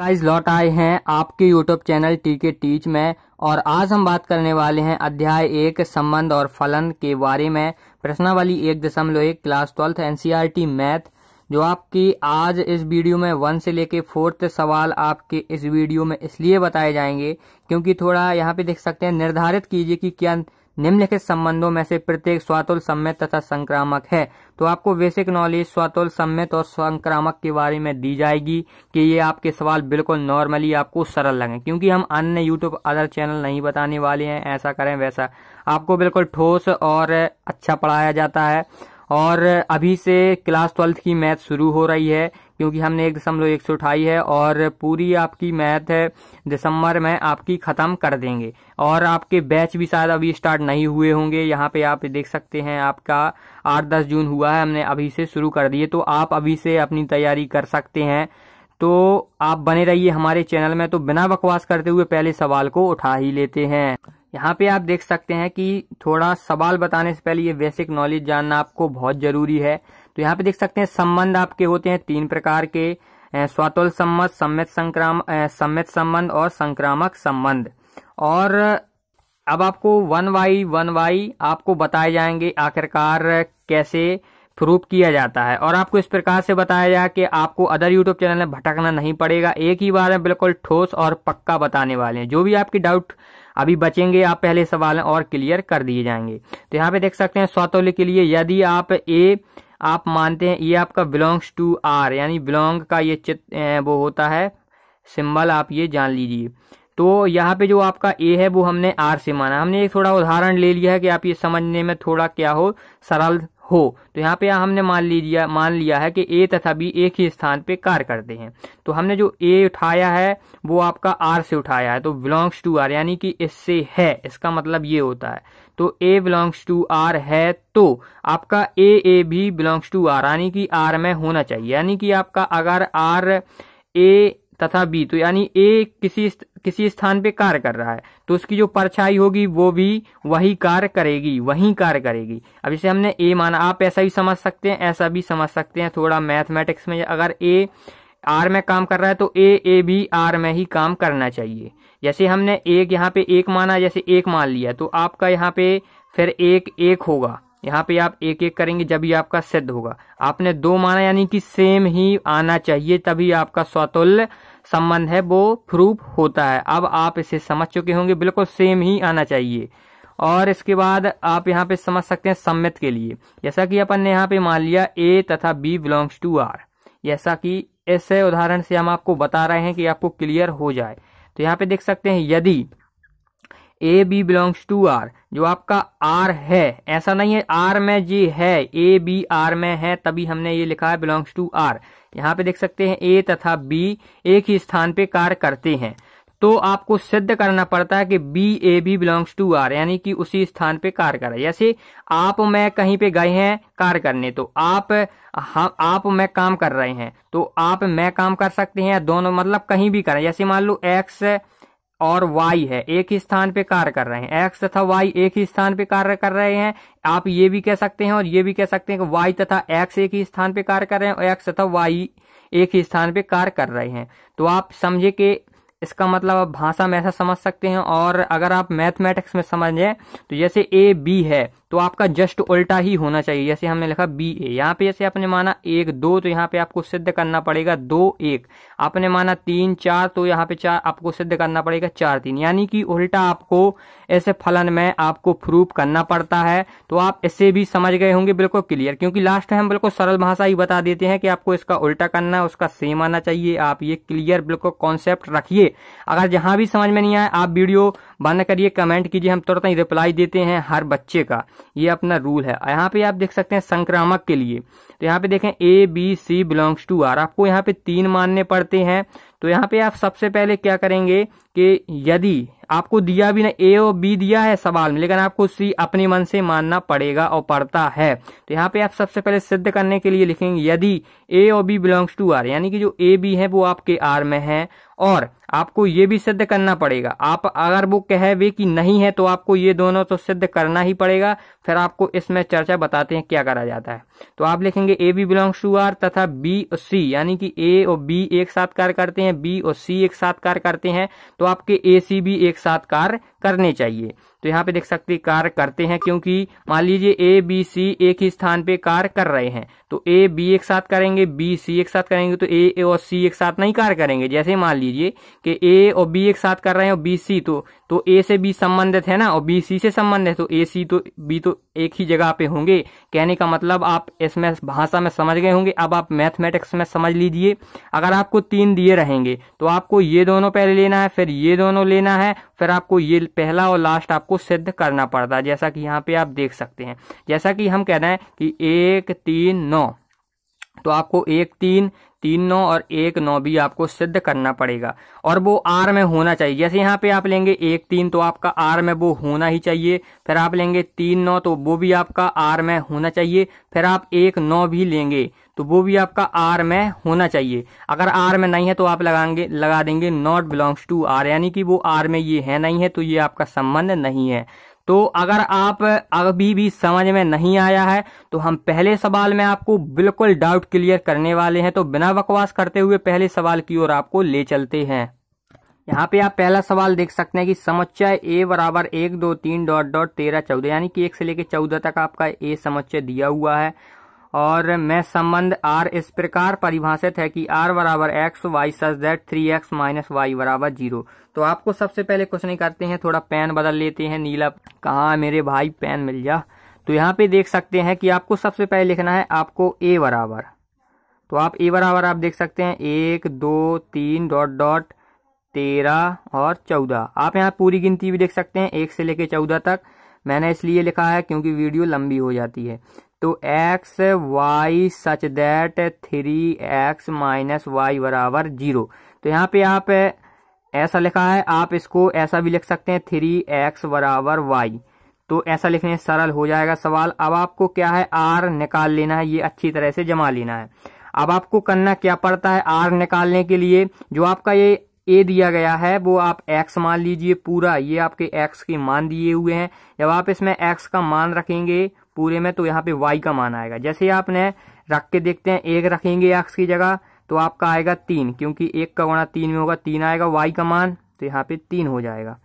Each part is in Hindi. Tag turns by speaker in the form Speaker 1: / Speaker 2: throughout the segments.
Speaker 1: गाइज लौट आए हैं आपके YouTube channel T K teach में और आज हम बात करने वाले हैं अध्याय एक संबंध और फलन के बारे में प्रश्नावली एक दशमलव एक क्लास ट्वेल्थ एनसीईआरटी मैथ जो आपकी आज इस वीडियो में वन से लेके फोर्थ सवाल आपके इस वीडियो में इसलिए बताए जाएंगे क्योंकि थोड़ा यहाँ पे देख सकते हैं निर्धारित कीजिए कि क्या निम्नलिखित संबंधों में से प्रत्येक स्वातुल सम्मित तथा संक्रामक है तो आपको बेसिक नॉलेज स्वातुल सम्मित और संक्रामक के बारे में दी जाएगी कि ये आपके सवाल बिल्कुल नॉर्मली आपको सरल लगे क्योंकि हम अन्य यूट्यूब अदर चैनल नहीं बताने वाले हैं ऐसा करें वैसा आपको बिल्कुल ठोस और अच्छा पढ़ाया जाता है और अभी से क्लास ट्वेल्थ की मैथ शुरू हो रही है क्योंकि हमने एक दशमलव एक सौ अठाई है और पूरी आपकी मैथ है दिसंबर में आपकी ख़त्म कर देंगे और आपके बैच भी शायद अभी स्टार्ट नहीं हुए होंगे यहाँ पे आप देख सकते हैं आपका आठ दस जून हुआ है हमने अभी से शुरू कर दिए तो आप अभी से अपनी तैयारी कर सकते हैं तो आप बने रहिए हमारे चैनल में तो बिना बकवास करते हुए पहले सवाल को उठा ही लेते हैं यहाँ पे आप देख सकते हैं कि थोड़ा सवाल बताने से पहले ये बेसिक नॉलेज जानना आपको बहुत जरूरी है तो यहाँ पे देख सकते हैं संबंध आपके होते हैं तीन प्रकार के स्वातोल संबंध सम्मित संक्राम सम्मित संबंध और संक्रामक संबंध और अब आपको वन वाई वन वाई आपको बताए जाएंगे आखिरकार कैसे प्रूफ किया जाता है और आपको इस प्रकार से बताया जाए कि आपको अदर यूट्यूब चैनल में भटकना नहीं पड़ेगा एक ही बार में बिल्कुल ठोस और पक्का बताने वाले हैं जो भी आपकी डाउट अभी बचेंगे आप पहले सवाल और क्लियर कर दिए जाएंगे तो यहाँ पे देख सकते हैं स्वतुल्य के लिए यदि आप ए आप मानते हैं ये आपका बिलोंग्स टू आर यानी बिलोंग का ये चित वो होता है सिंबल आप ये जान लीजिए तो यहाँ पे जो आपका ए है वो हमने आर से माना हमने एक थोड़ा उदाहरण ले लिया है कि आप ये समझने में थोड़ा क्या हो सरल हो तो यहाँ पे हमने मान लिया मान लिया है कि ए तथा बी एक ही स्थान पे कार्य करते हैं तो हमने जो ए उठाया है वो आपका आर से उठाया है तो बिलोंग्स टू आर यानी कि इससे है इसका मतलब ये होता है तो ए बिलोंग्स टू आर है तो आपका ए ए भी बिलोंग्स टू आर यानी कि आर में होना चाहिए यानी कि आपका अगर आर ए तथा बी तो यानी ए किसी किसी स्थान पे कार्य कर रहा है तो उसकी जो परछाई होगी वो भी वही कार्य करेगी वही कार्य करेगी अब इसे हमने ए माना आप ऐसा भी समझ सकते हैं ऐसा भी समझ सकते हैं थोड़ा मैथमेटिक्स में अगर ए आर में काम कर रहा है तो ए ए भी आर में ही काम करना चाहिए जैसे हमने एक यहाँ पे एक माना जैसे एक मान लिया तो आपका यहाँ पे फिर एक एक होगा यहाँ पे आप एक एक करेंगे जब ही आपका सिद्ध होगा आपने दो माना यानी कि सेम ही आना चाहिए तभी आपका स्वतुल्य संबंध है वो प्रूफ होता है अब आप इसे समझ चुके होंगे बिल्कुल सेम ही आना चाहिए और इसके बाद आप यहाँ पे समझ सकते हैं सम्मित के लिए जैसा कि अपन ने यहाँ पे मान लिया ए तथा बी बिलोंग्स टू आर जैसा कि ऐसे उदाहरण से हम आपको बता रहे हैं कि आपको क्लियर हो जाए तो यहाँ पे देख सकते हैं यदि A B belongs to R जो आपका आर है ऐसा नहीं है आर में जी है ए बी आर में है तभी हमने ये लिखा है बिलोंग्स टू आर यहाँ पे देख सकते हैं ए तथा बी एक ही स्थान पे कार्य करते हैं तो आपको सिद्ध करना पड़ता है कि B A B belongs to R यानी कि उसी स्थान पे कार्य कर जैसे आप मैं कहीं पे गए हैं कार्य करने तो आप हम आप मैं काम कर रहे हैं तो आप मैं काम कर सकते हैं दोनों मतलब कहीं भी करें जैसे मान लो एक्स और वाई है एक ही स्थान पे कार्य कर रहे हैं एक्स तथा वाई एक ही स्थान पे कार्य कर रहे हैं आप ये भी कह सकते हैं और ये भी कह सकते हैं कि वाई तथा एक्स एक ही स्थान पे कार्य कर रहे हैं और एक्स तथा वाई एक ही स्थान पे कार्य कर रहे हैं तो आप समझे कि इसका मतलब आप भाषा में ऐसा समझ सकते हैं और अगर आप मैथमेटिक्स में समझें तो जैसे ए बी है तो आपका जस्ट उल्टा ही होना चाहिए जैसे हमने लिखा बी ए यहाँ पे जैसे आपने माना एक दो तो यहाँ पे आपको सिद्ध करना पड़ेगा दो एक आपने माना तीन चार तो यहाँ पे चार आपको सिद्ध करना पड़ेगा चार तीन यानी कि उल्टा आपको ऐसे फलन में आपको प्रूव करना पड़ता है तो आप इसे भी समझ गए होंगे बिल्कुल क्लियर क्योंकि लास्ट में हम बिल्कुल सरल भाषा ही बता देते हैं कि आपको इसका उल्टा करना है उसका सेम आना चाहिए आप ये क्लियर बिल्कुल कॉन्सेप्ट रखिए अगर जहां भी समझ में नहीं आए आप वीडियो बंद करिए कमेंट कीजिए हम तुरंत ही रिप्लाई देते हैं हर बच्चे का ये अपना रूल है यहाँ पे आप देख सकते हैं संक्रामक के लिए तो यहाँ पे देखें A B C belongs to R आपको यहाँ पे तीन मानने पड़ते हैं तो यहाँ पे आप सबसे पहले क्या करेंगे कि यदि आपको दिया भी ना ए और बी दिया है सवाल में लेकिन आपको सी अपने मन से मानना पड़ेगा और पड़ता है तो यहाँ पे आप सबसे पहले सिद्ध करने के लिए लिखेंगे यदि ए और बी बिलोंग्स टू आर यानी कि जो ए बी है वो आपके आर में है और आपको ये भी सिद्ध करना पड़ेगा आप अगर वो कहे वे कि नहीं है तो आपको ये दोनों तो सिद्ध करना ही पड़ेगा फिर आपको इसमें चर्चा बताते हैं क्या करा जाता है तो आप लिखेंगे A B belongs to R तथा बी और सी यानी कि ए और बी एक साथ कार्य करते हैं बी और सी एक साथ कार्य करते हैं तो आपके ए सी भी एक साथ कार्य करने चाहिए तो यहाँ पे देख सकते कार्य करते हैं क्योंकि मान लीजिए ए बी सी एक ही स्थान पे कार्य कर रहे हैं तो ए बी एक साथ करेंगे बी सी एक साथ करेंगे तो ए और सी एक साथ नहीं कार्य करेंगे जैसे मान लीजिए कि ए और बी एक साथ कर रहे हैं और बी सी तो तो ए से बी संबंधित है ना और बी सी से संबंधित तो ए सी तो बी तो एक ही जगह पे होंगे कहने का मतलब आप इसमें भाषा में समझ गए होंगे अब आप मैथमेटिक्स में समझ लीजिए अगर आपको तीन दिए रहेंगे तो आपको ये दोनों पहले लेना है फिर ये दोनों लेना है फिर आपको ये पहला और लास्ट आपको सिद्ध करना पड़ता है जैसा कि यहाँ पे आप देख सकते हैं जैसा कि हम कह रहे हैं कि एक तीन नौ तो आपको एक तीन तीन नौ और एक नौ भी आपको सिद्ध करना पड़ेगा और वो आर में होना चाहिए जैसे यहाँ पे आप लेंगे एक तीन तो आपका आर में वो होना ही चाहिए फिर आप लेंगे तीन नौ तो वो भी आपका आर में होना चाहिए फिर आप एक नौ भी लेंगे तो वो भी आपका आर में होना चाहिए अगर आर में नहीं है तो आप लगाएंगे लगा देंगे नॉट बिलोंग्स टू आर यानी कि वो आर में ये है नहीं है तो ये आपका संबंध नहीं है तो अगर आप अभी भी समझ में नहीं आया है तो हम पहले सवाल में आपको बिल्कुल डाउट क्लियर करने वाले हैं तो बिना बकवास करते हुए पहले सवाल की ओर आपको ले चलते हैं यहाँ पे आप पहला सवाल देख सकते हैं कि समुच्चय ए बराबर एक दो तीन डॉट डॉट तेरह चौदह यानी कि एक से लेकर चौदह तक आपका ए समुच्चय दिया हुआ है और मैं संबंध आर इस प्रकार परिभाषित है कि आर बराबर X Y such that three X minus Y बराबर जीरो तो आपको सबसे पहले कुछ नहीं करते हैं थोड़ा पेन बदल लेते हैं नीला कहा मेरे भाई पेन मिल जा तो यहाँ पे देख सकते हैं कि आपको सबसे पहले लिखना है आपको ए बराबर तो आप ए बराबर आप देख सकते हैं एक दो तीन डॉट डॉट तेरह और चौदह आप यहाँ पूरी गिनती भी देख सकते हैं एक से लेकर चौदह तक मैंने इसलिए लिखा है क्योंकि वीडियो लंबी हो जाती है तो x y such that three X minus Y बराबर जीरो तो यहाँ पे आप ऐसा लिखा है आप इसको ऐसा भी लिख सकते हैं थ्री एक्स बराबर वाई तो ऐसा लिखने सरल हो जाएगा सवाल अब आपको क्या है आर निकाल लेना है ये अच्छी तरह से जमा लेना है अब आपको करना क्या पड़ता है आर निकालने के लिए जो आपका ये ए दिया गया है वो आप एक्स मान लीजिए पूरा ये आपके एक्स के मान दिए हुए हैं जब आप इसमें एक्स का मान रखेंगे पूरे में तो यहाँ पे वाई का मान आएगा जैसे आपने रख के देखते हैं एक रखेंगे एक्स की जगह तो आपका आएगा तीन क्योंकि एक का गुणा तीन में होगा तीन आएगा वाई का मान तो यहाँ पे तीन हो जाएगा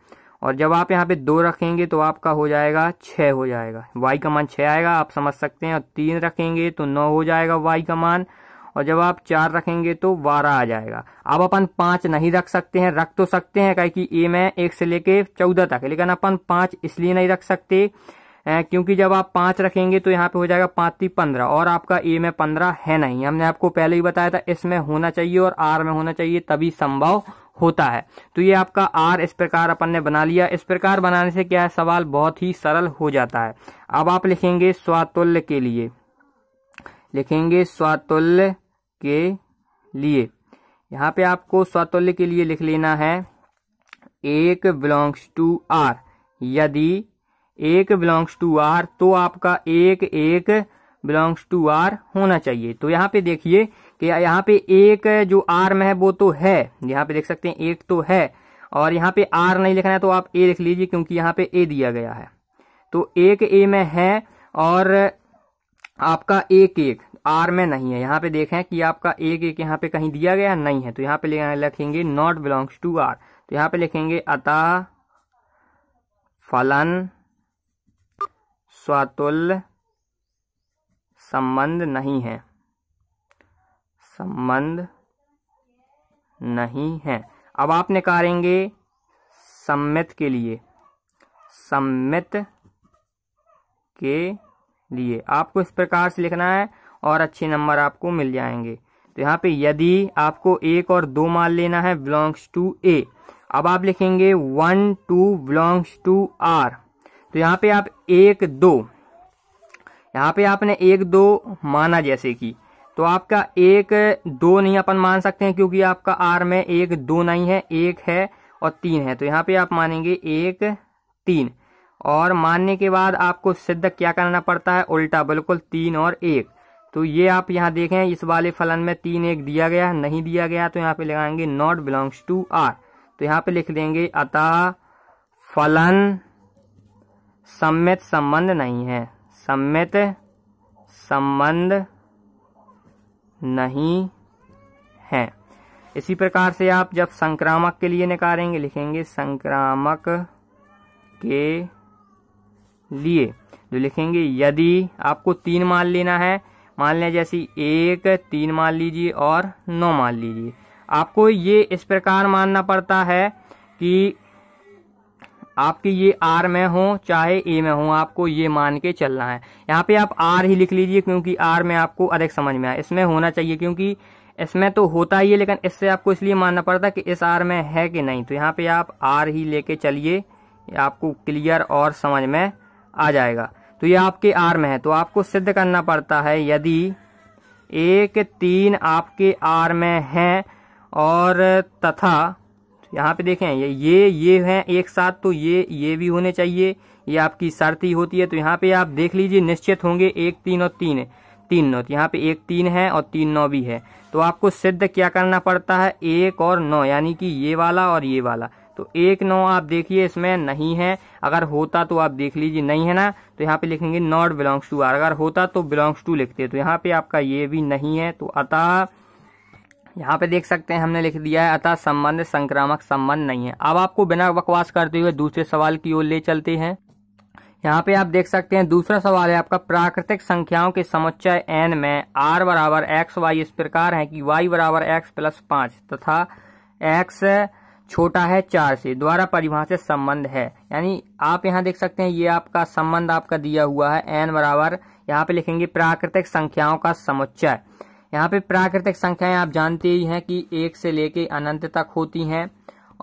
Speaker 1: और जब आप यहाँ पे दो रखेंगे तो आपका हो जाएगा छः हो जाएगा वाई का मान छः आएगा आप समझ सकते हैं और तीन रखेंगे तो नौ हो जाएगा वाई का मान और जब आप चार रखेंगे तो बारह आ जाएगा अब अपन पांच नहीं रख सकते हैं रख तो सकते हैं क्या कि ए में एक से लेके चौदह तक लेकिन अपन पांच इसलिए नहीं रख सकते क्योंकि जब आप पांच रखेंगे तो यहाँ पे हो जाएगा पांच ती पंद्रह और आपका ए में पंद्रह है नहीं हमने आपको पहले ही बताया था इसमें होना चाहिए और आर में होना चाहिए तभी संभव होता है तो ये आपका आर इस प्रकार अपन ने बना लिया इस प्रकार बनाने से क्या है सवाल बहुत ही सरल हो जाता है अब आप लिखेंगे स्वातुल्य के लिए लिखेंगे स्वातुल्य के लिए यहाँ पे आपको स्वतुल्य के लिए लिख लेना है एक बिलोंग्स टू आर यदि एक बिलोंग्स टू आर तो आपका एक एक बिलोंग्स टू आर होना चाहिए तो यहाँ पे देखिए कि यहाँ पे एक जो आर में है वो तो है यहाँ पे देख सकते हैं एक तो है और यहाँ पे आर नहीं लिखना है तो आप ए लिख लीजिए क्योंकि यहाँ पे ए दिया गया है तो एक ए में है और आपका एक एक आर में नहीं है यहाँ पे देखें कि आपका एक एक यहाँ पे कहीं दिया गया नहीं है तो यहाँ पे लिखेंगे नॉट बिलोंग्स टू आर तो यहाँ पे लिखेंगे अता फलन स्वातुल्य संबंध नहीं है संबंध नहीं है अब आप निकालेंगे सम्मित के लिए सम्मित के लिए आपको इस प्रकार से लिखना है और अच्छे नंबर आपको मिल जाएंगे तो यहाँ पे यदि आपको एक और दो माल लेना है बिलोंग्स टू ए अब आप लिखेंगे one two belongs to R तो यहाँ पे आप एक दो यहाँ पे आपने एक दो माना जैसे कि तो आपका एक दो नहीं अपन मान सकते हैं क्योंकि आपका आर में एक दो नहीं है एक है और तीन है तो यहाँ पे आप मानेंगे एक तीन और मानने के बाद आपको सिद्ध क्या करना पड़ता है उल्टा बिल्कुल तीन और एक तो ये आप यहाँ देखें इस वाले फलन में तीन एक दिया गया नहीं दिया गया तो यहाँ पे लगाएंगे नॉट बिलोंग्स टू आर तो यहाँ पे लिख देंगे अतः फलन सम्मित संबंध नहीं है सम्मित संबंध नहीं है इसी प्रकार से आप जब संक्रामक के लिए निकालेंगे लिखेंगे संक्रामक के लिए जो तो लिखेंगे यदि आपको तीन मान लेना है मान लें जैसे एक तीन मान लीजिए और नौ मान लीजिए आपको ये इस प्रकार मानना पड़ता है कि आपके ये आर में हो चाहे ए में हो आपको ये मान के चलना है यहाँ पे आप आर ही लिख लीजिए क्योंकि आर में आपको अधिक समझ में आए इसमें होना चाहिए क्योंकि इसमें तो होता ही है लेकिन इससे आपको इसलिए मानना पड़ता है कि इस आर में है कि नहीं तो यहाँ पे आप आर ही लेके चलिए आपको क्लियर और समझ में आ जाएगा तो ये आपके आर में है तो आपको सिद्ध करना पड़ता है यदि एक तीन आपके आर में है और तथा यहाँ पे देखें ये ये ये हैं एक साथ तो ये ये भी होने चाहिए ये आपकी शर्त ही होती है तो यहाँ पे आप देख लीजिए निश्चित होंगे एक तीन और तीन तीन नौ तो यहाँ पे एक तीन है और तीन नौ भी है तो आपको सिद्ध क्या करना पड़ता है एक और नौ यानी कि ये वाला और ये वाला तो एक नौ आप देखिए इसमें नहीं है अगर होता तो आप देख लीजिए नहीं है ना तो यहाँ पे लिखेंगे नॉट बिलोंग्स टू आर अगर होता तो बिलोंग्स टू लिखते तो यहाँ पे आपका ये भी नहीं है तो अतः यहाँ पे देख सकते हैं हमने लिख दिया है अतः संबंध संक्रामक संबंध नहीं है अब आपको बिना बकवास करते हुए दूसरे सवाल की ओर ले चलते हैं यहाँ पे आप देख सकते हैं दूसरा सवाल है आपका प्राकृतिक संख्याओं के समुच्चय एन में आर बराबर एक्स वाई इस प्रकार है कि वाई बराबर एक्स प्लस पांच तथा एक्स छोटा है चार से द्वारा परिभाषित संबंध है यानी आप यहाँ देख सकते हैं ये आपका संबंध आपका दिया हुआ है एन बराबर यहाँ पे लिखेंगे प्राकृतिक संख्याओं का समुच्चय यहाँ पे प्राकृतिक संख्याएं आप जानते ही हैं कि एक से लेके अनंत तक होती हैं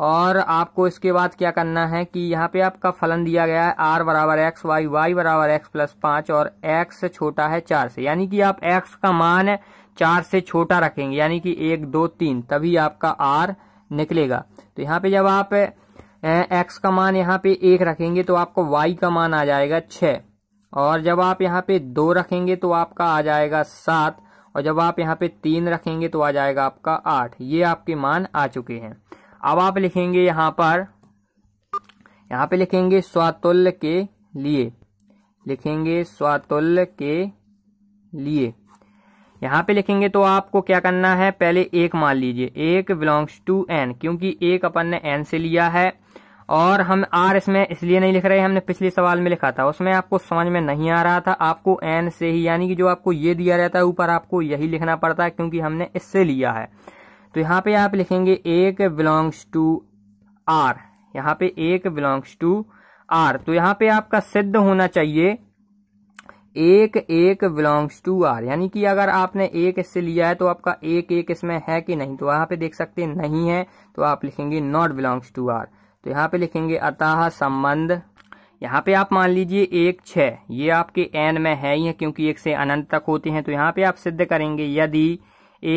Speaker 1: और आपको इसके बाद क्या करना है कि यहाँ पे आपका फलन दिया गया है आर बराबर एक्स वाई वाई बराबर एक्स प्लस पांच और एक्स छोटा है चार से यानी कि आप एक्स का मान चार से छोटा रखेंगे यानी कि एक दो तीन तभी आपका आर निकलेगा तो यहाँ पे जब आप एक्स का मान यहाँ पे एक रखेंगे तो आपको वाई का मान आ जाएगा छ और जब आप यहाँ पे दो रखेंगे तो आपका आ जाएगा सात और जब आप यहाँ पे तीन रखेंगे तो आ जाएगा आपका आठ ये आपके मान आ चुके हैं अब आप लिखेंगे यहाँ पर यहाँ पे लिखेंगे स्वातुल्य के लिए लिखेंगे स्वातुल्य के लिए यहाँ पे लिखेंगे तो आपको क्या करना है पहले एक मान लीजिए एक बिलोंग्स टू एन क्योंकि एक अपन ने एन से लिया है और हम आर इसमें इसलिए नहीं लिख रहे हमने पिछले सवाल में लिखा था उसमें आपको समझ में नहीं आ रहा था आपको एन से ही यानी कि जो आपको ये दिया रहता है ऊपर आपको यही लिखना पड़ता है क्योंकि हमने इससे लिया है तो यहाँ पे आप लिखेंगे एक बिलोंग्स टू आर यहाँ पे एक बिलोंग्स टू आर तो यहाँ पे आपका सिद्ध होना चाहिए एक एक बिलोंग्स टू आर यानी कि अगर आपने एक इससे लिया है तो आपका एक एक इसमें है कि नहीं तो यहाँ पे देख सकते नहीं है तो आप लिखेंगे नॉट बिलोंग्स टू आर तो यहाँ पे लिखेंगे अतः संबंध यहाँ पे आप मान लीजिए एक छः ये आपके एन में है ही है क्योंकि एक से अनंत तक होते हैं तो यहाँ पे आप सिद्ध करेंगे यदि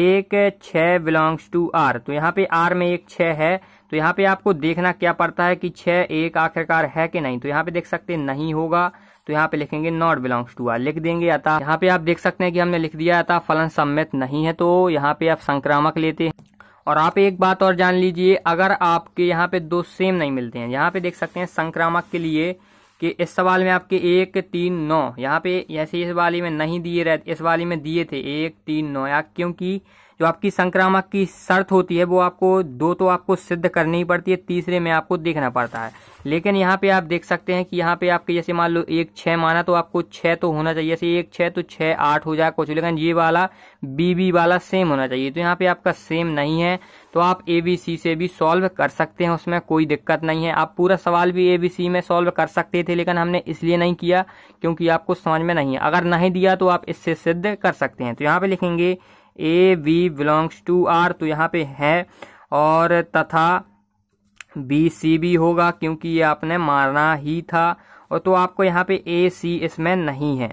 Speaker 1: एक छः बिलोंग्स टू आर तो यहाँ पे आर में एक छः है तो यहाँ पे आपको देखना क्या पड़ता है कि छः एक आखिरकार है कि नहीं तो यहाँ पे देख सकते नहीं होगा तो यहाँ पे लिखेंगे नॉट बिलोंग्स टू आर लिख देंगे अतः यहाँ पे आप देख सकते हैं कि हमने लिख दिया अतः फलन सम्मित नहीं है तो यहाँ पे आप संक्रामक लेते हैं और आप एक बात और जान लीजिए अगर आपके यहाँ पे दो सेम नहीं मिलते हैं यहाँ पे देख सकते हैं संक्रामक के लिए कि इस सवाल में आपके एक तीन नौ यहाँ पे ऐसे इस वाली में नहीं दिए रहते इस वाली में दिए थे एक तीन नौ या क्योंकि जो आपकी संक्रामक की शर्त होती है वो आपको दो तो आपको सिद्ध करनी ही पड़ती है तीसरे में आपको देखना पड़ता है लेकिन यहाँ पे आप देख सकते हैं कि यहाँ पे आपके जैसे मान लो एक छः माना तो आपको छः तो होना चाहिए जैसे एक छः तो छः आठ हो जाए कुछ लेकिन ये वाला बी बी वाला सेम होना चाहिए तो यहाँ पे आपका सेम नहीं है तो आप ए बी सी से भी सॉल्व कर सकते हैं उसमें कोई दिक्कत नहीं है आप पूरा सवाल भी ए बी सी में सॉल्व कर सकते थे लेकिन हमने इसलिए नहीं किया क्योंकि आपको समझ में नहीं है अगर नहीं दिया तो आप इससे सिद्ध कर सकते हैं तो यहाँ पे लिखेंगे A B belongs to R तो यहाँ पे है और तथा बी सी भी होगा क्योंकि ये आपने मारना ही था और तो आपको यहाँ पे ए सी इसमें नहीं है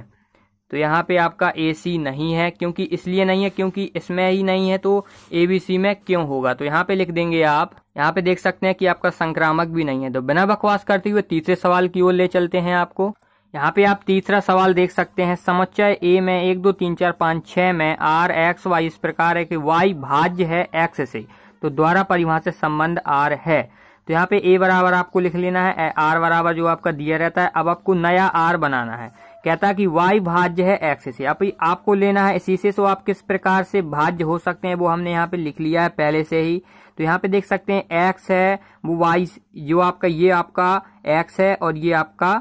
Speaker 1: तो यहाँ पे आपका ए सी नहीं है क्योंकि इसलिए नहीं है क्योंकि इसमें ही नहीं है तो ए बी सी में क्यों होगा तो यहाँ पे लिख देंगे आप यहाँ पे देख सकते हैं कि आपका संक्रामक भी नहीं है तो बिना बकवास करते हुए तीसरे सवाल की ओर ले चलते हैं आपको यहाँ पे आप तीसरा सवाल देख सकते हैं समुच्चय ए में एक दो तीन चार पाँच छह में आर एक्स वाई इस प्रकार है कि वाई भाज्य है एक्स से तो द्वारा परिभाषा संबंध आर है तो यहाँ पे ए बराबर आपको लिख लेना है आर बराबर जो आपका दिया रहता है अब आपको नया आर बनाना है कहता है कि वाई भाज्य है एक्स से अब आपको लेना है इसी से तो आप किस प्रकार से भाज्य हो सकते हैं वो हमने यहाँ पे लिख लिया है पहले से ही तो यहाँ पे देख सकते हैं एक्स है वो वाई जो आपका ये आपका एक्स है और ये आपका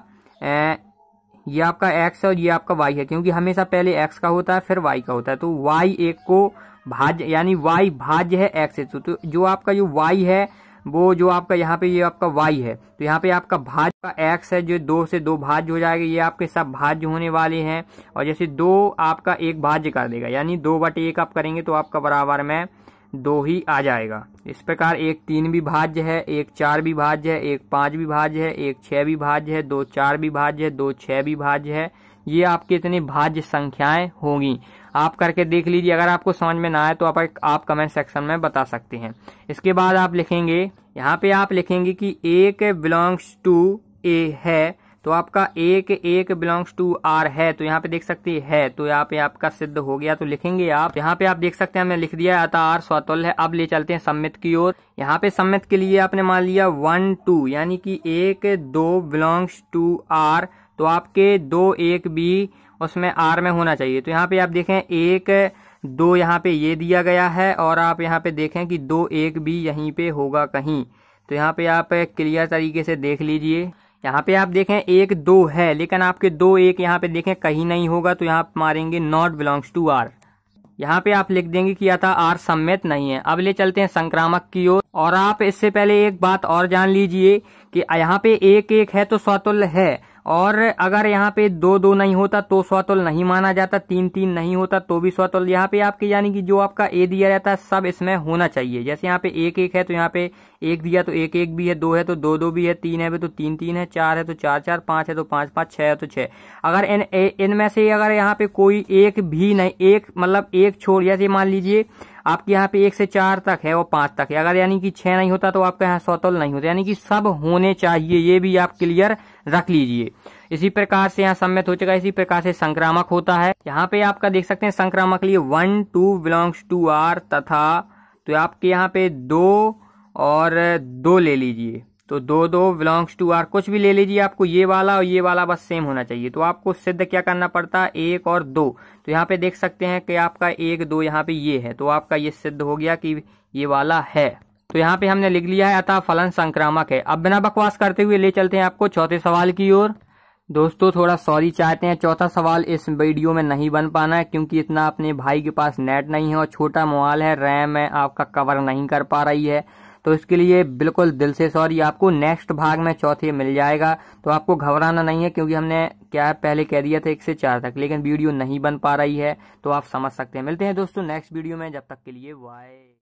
Speaker 1: ये आपका एक्स है और ये आपका वाई है क्योंकि हमेशा पहले एक्स का होता है फिर वाई का होता है तो वाई एक को भाज्य यानी वाई भाज्य है एक्स से तो, तो जो आपका जो वाई है वो जो आपका यहाँ पे ये आपका वाई है तो यहाँ पे आपका भाज का एक्स है जो दो से दो भाज्य हो जाएगा ये आपके सब भाज्य होने वाले हैं और जैसे दो आपका एक भाज्य कर देगा यानी दो बटे एक आप करेंगे तो आपका बराबर में दो ही आ जाएगा इस प्रकार एक तीन भी भाज्य है एक चार भी भाज्य है एक पाँच भी भाज्य है एक छः भी भाज्य है दो चार भी भाज्य है दो छः भी भाज्य है ये आपके इतनी भाज्य संख्याएं होंगी आप करके देख लीजिए अगर आपको समझ में ना आए तो आप, आप कमेंट सेक्शन में बता सकते हैं इसके बाद आप लिखेंगे यहाँ पे आप लिखेंगे कि एक बिलोंग्स टू ए है तो आपका एक एक बिलोंग्स टू आर है तो यहाँ पे देख सकते है तो यहाँ पे आपका सिद्ध हो गया तो लिखेंगे आप यहाँ पे आप देख सकते हैं हमने लिख दिया आता आर स्वातुल है अब ले चलते हैं सम्मित की ओर यहाँ पे सम्मित के लिए आपने मान लिया वन टू यानी कि एक दो बिलोंग्स टू आर तो आपके दो एक बी उसमें आर में होना चाहिए तो यहाँ पे आप देखें एक दो यहाँ पे ये दिया गया है और आप यहाँ पे देखें कि दो एक भी यहीं पे होगा कहीं तो यहाँ पे आप क्लियर तरीके से देख लीजिए यहाँ पे आप देखें एक दो है लेकिन आपके दो एक यहाँ पे देखें कहीं नहीं होगा तो यहाँ मारेंगे नॉट बिलोंग्स टू आर यहाँ पे आप लिख देंगे कि था आर सम्मित नहीं है अब ले चलते हैं संक्रामक की ओर और आप इससे पहले एक बात और जान लीजिए कि यहाँ पे एक एक है तो स्वतुल्य है और अगर यहाँ पे दो दो नहीं होता तो स्वातुल नहीं माना जाता तीन तीन नहीं होता तो भी स्वातुल यहाँ पे आपके यानी कि जो आपका ए दिया रहता है सब इसमें होना चाहिए जैसे यहाँ पे एक एक है तो यहाँ पे एक दिया तो एक एक भी है दो है तो दो दो भी है तीन है तो तीन तीन है चार है तो चार चार पाँच है तो पाँच पाँच छः है तो छः अगर इन इनमें से अगर यहाँ पे कोई एक भी नहीं एक मतलब एक छोड़ जैसे मान लीजिए आपके यहाँ पे एक से चार तक है और पांच तक है अगर यानी कि छह नहीं होता तो आपका यहाँ सौतल नहीं होता यानी कि सब होने चाहिए ये भी आप क्लियर रख लीजिए इसी प्रकार से यहाँ सम्मित हो चुका है इसी प्रकार से संक्रामक होता है यहाँ पे आपका देख सकते हैं संक्रामक लिए one two belongs to R तथा तो आपके यहाँ पे दो और दो ले लीजिए तो दो दो बिलोंग्स टू आर कुछ भी ले लीजिए आपको ये वाला और ये वाला बस सेम होना चाहिए तो आपको सिद्ध क्या करना पड़ता है एक और दो तो यहाँ पे देख सकते हैं कि आपका एक दो यहाँ पे ये है तो आपका ये सिद्ध हो गया कि ये वाला है तो यहाँ पे हमने लिख लिया है अतः फलन संक्रामक है अब बिना बकवास करते हुए ले चलते हैं आपको चौथे सवाल की ओर दोस्तों थोड़ा सॉरी चाहते हैं चौथा सवाल इस वीडियो में नहीं बन पाना है क्योंकि इतना अपने भाई के पास नेट नहीं है और छोटा मोबाइल है रैम है आपका कवर नहीं कर पा रही है तो इसके लिए बिल्कुल दिल से सॉरी आपको नेक्स्ट भाग में चौथे मिल जाएगा तो आपको घबराना नहीं है क्योंकि हमने क्या है पहले कह दिया था एक से चार तक लेकिन वीडियो नहीं बन पा रही है तो आप समझ सकते हैं मिलते हैं दोस्तों नेक्स्ट वीडियो में जब तक के लिए वाई